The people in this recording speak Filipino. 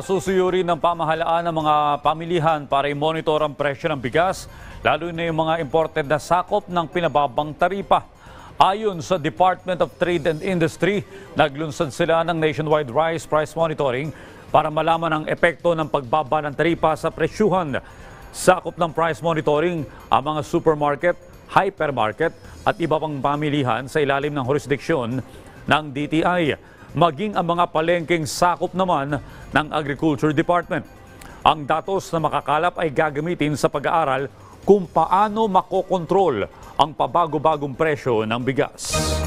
Susuyuri ng pamahalaan ng mga pamilihan para i-monitor ang presyo ng bigas, lalo na yung mga imported na sakop ng pinababang taripa. Ayon sa Department of Trade and Industry, naglunsad sila ng nationwide rice price monitoring para malaman ang epekto ng pagbaba ng taripa sa presyuhan. Sakop ng price monitoring ang mga supermarket, hypermarket at iba pang pamilihan sa ilalim ng jurisdiksyon ng DTI maging ang mga palengking sakop naman ng Agriculture Department. Ang datos na makakalap ay gagamitin sa pag-aaral kung paano makokontrol ang pabago-bagong presyo ng bigas.